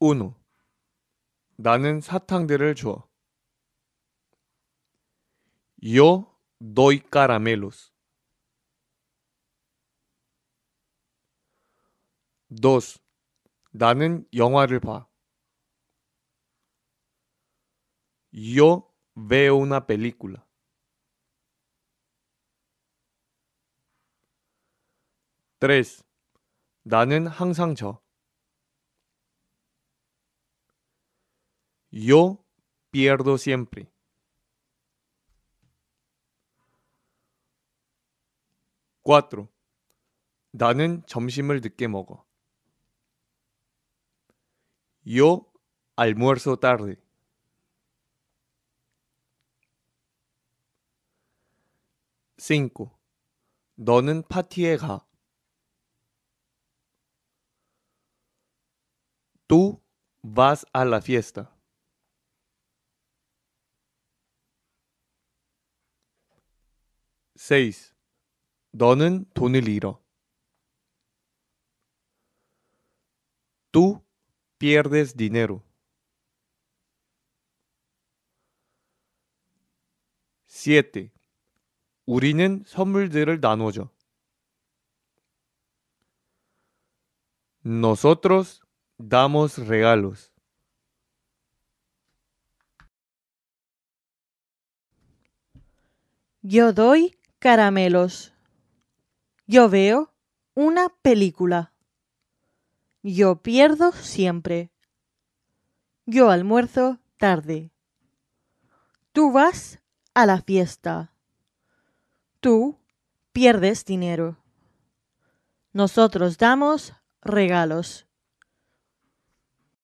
우누. 나는 사탕들을 주어. Yo doy caramelos. Dos. 나는 영화를 봐. Yo veo una película. Tres. 나는 항상 져. Yo pierdo siempre. 4. de quemogo Yo almuerzo tarde. Cinco. Patieja. Tú vas a la fiesta. 6. 너는 돈을 잃어. Tú pierdes dinero. 7. 우리는 선물들을 나눠줘. Nosotros damos regalos. 'Yo doy caramelos. Yo veo una película. Yo pierdo siempre. Yo almuerzo tarde. Tú vas a la fiesta. Tú pierdes dinero. Nosotros damos regalos.